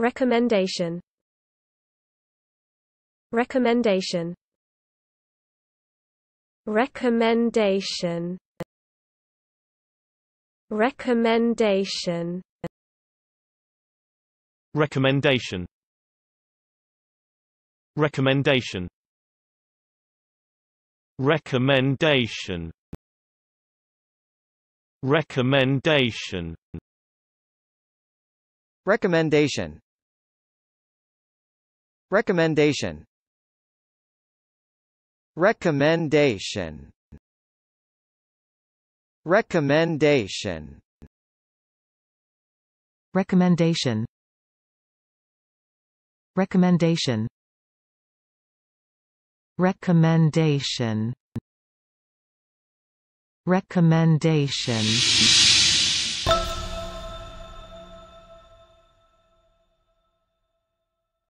Recommendation Recommendation Recommendation Recommendation Recommendation Recommendation Recommendation Recommendation Recommendation Recommendation Recommendation Recommendation Recommendation Recommendation Recommendation Recommendation